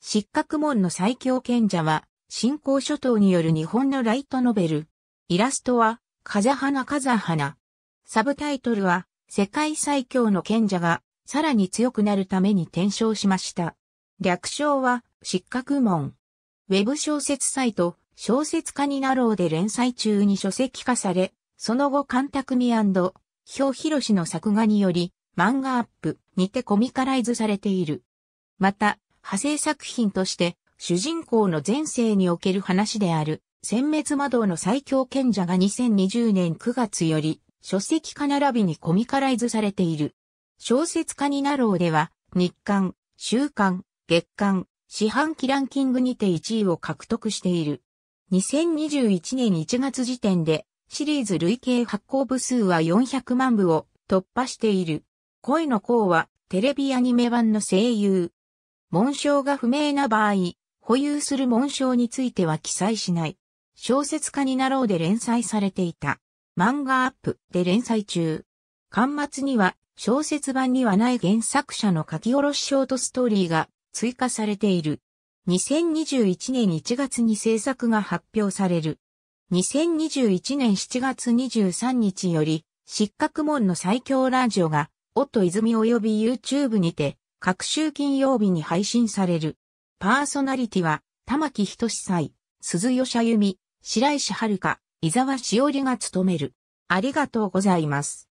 失格門の最強賢者は、新興諸島による日本のライトノベル。イラストは、風花風花。サブタイトルは、世界最強の賢者が、さらに強くなるために転生しました。略称は、失格門。ウェブ小説サイト、小説家になろうで連載中に書籍化され、その後ミヒョウ表広氏の作画により、漫画アップにてコミカライズされている。また、派生作品として、主人公の前世における話である、殲滅魔道の最強賢者が2020年9月より、書籍化並びにコミカライズされている。小説家になろうでは、日刊、週刊、月刊、四半期ランキングにて1位を獲得している。2021年1月時点で、シリーズ累計発行部数は400万部を突破している。恋の子は、テレビアニメ版の声優、紋章が不明な場合、保有する紋章については記載しない。小説家になろうで連載されていた。漫画アップで連載中。巻末には小説版にはない原作者の書き下ろしショートストーリーが追加されている。2021年1月に制作が発表される。2021年7月23日より、失格門の最強ラジオが、音泉及び YouTube にて各週金曜日に配信される。パーソナリティは、玉木仁祭、鈴吉由美、白石遥、伊沢しおりが務める。ありがとうございます。